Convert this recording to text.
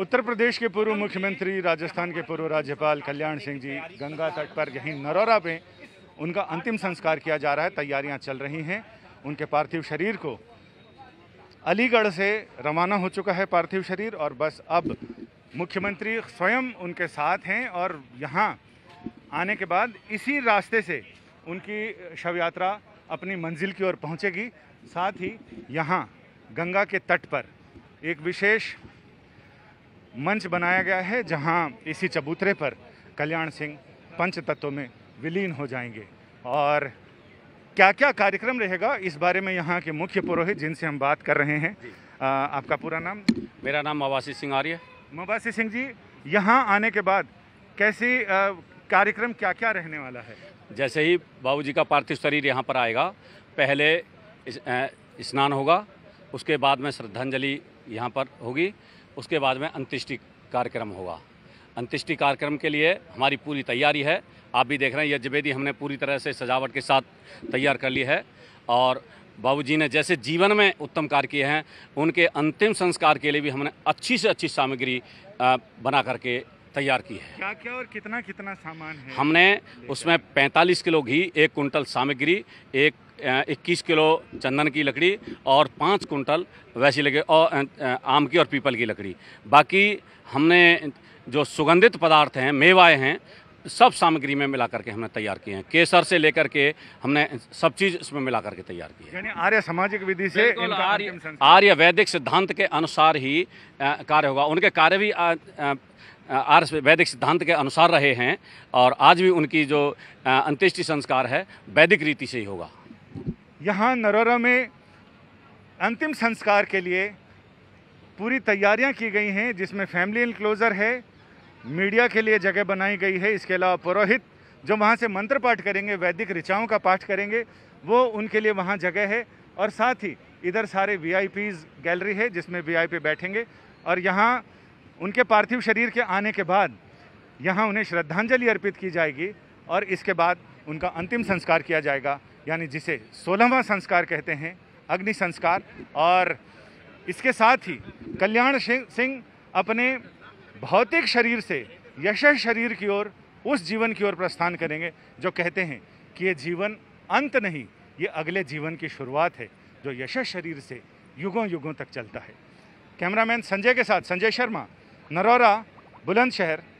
उत्तर प्रदेश के पूर्व मुख्यमंत्री राजस्थान के पूर्व राज्यपाल कल्याण सिंह जी गंगा तट पर यहीं नरौरा में उनका अंतिम संस्कार किया जा रहा है तैयारियां चल रही हैं उनके पार्थिव शरीर को अलीगढ़ से रवाना हो चुका है पार्थिव शरीर और बस अब मुख्यमंत्री स्वयं उनके साथ हैं और यहाँ आने के बाद इसी रास्ते से उनकी शव यात्रा अपनी मंजिल की ओर पहुँचेगी साथ ही यहाँ गंगा के तट पर एक विशेष मंच बनाया गया है जहां इसी चबूतरे पर कल्याण सिंह पंच तत्वों में विलीन हो जाएंगे और क्या क्या कार्यक्रम रहेगा इस बारे में यहाँ के मुख्य पुरोहित जिनसे हम बात कर रहे हैं आ, आपका पूरा नाम मेरा नाम मवासी सिंह आर्य मवासी सिंह जी यहाँ आने के बाद कैसे कार्यक्रम क्या क्या रहने वाला है जैसे ही जी का पार्थिव शरीर यहाँ पर आएगा पहले स्नान होगा उसके बाद में श्रद्धांजलि यहाँ पर होगी उसके बाद में अंत्येष्टि कार्यक्रम होगा अंत्येष्टि कार्यक्रम के लिए हमारी पूरी तैयारी है आप भी देख रहे हैं यह जवेदी हमने पूरी तरह से सजावट के साथ तैयार कर ली है और बाबूजी ने जैसे जीवन में उत्तम कार्य किए हैं उनके अंतिम संस्कार के लिए भी हमने अच्छी से अच्छी सामग्री बना करके तैयार की है क्या क्या और कितना कितना सामान है हमने उसमें 45 किलो घी एक कुंटल सामग्री एक इक्कीस किलो चंदन की लकड़ी और पाँच कुंटल वैसी लगे और आम की और पीपल की लकड़ी बाकी हमने जो सुगंधित पदार्थ हैं मेवाएँ हैं सब सामग्री में मिला करके हमने तैयार किए हैं केसर से लेकर के हमने सब चीज इसमें मिला करके तैयार की है आर्य सामाजिक विधि से आर्य आर्य वैदिक सिद्धांत के अनुसार ही कार्य होगा उनके कार्य भी आर्य वैदिक सिद्धांत के अनुसार रहे हैं और आज भी उनकी जो अंत्येष्टि संस्कार है वैदिक रीति से ही होगा यहाँ नरोरा में अंतिम संस्कार के लिए पूरी तैयारियां की गई हैं जिसमें फैमिली इनक्लोज़र है मीडिया के लिए जगह बनाई गई है इसके अलावा पुरोहित जो वहाँ से मंत्र पाठ करेंगे वैदिक ऋचाओं का पाठ करेंगे वो उनके लिए वहाँ जगह है और साथ ही इधर सारे वी गैलरी है जिसमें वी बैठेंगे और यहाँ उनके पार्थिव शरीर के आने के बाद यहाँ उन्हें श्रद्धांजलि अर्पित की जाएगी और इसके बाद उनका अंतिम संस्कार किया जाएगा यानी जिसे सोलहवा संस्कार कहते हैं अग्नि संस्कार और इसके साथ ही कल्याण सिंह अपने भौतिक शरीर से यश शरीर की ओर उस जीवन की ओर प्रस्थान करेंगे जो कहते हैं कि ये जीवन अंत नहीं ये अगले जीवन की शुरुआत है जो यश शरीर से युगों युगों तक चलता है कैमरामैन संजय के साथ संजय शर्मा नरौरा बुलंदशहर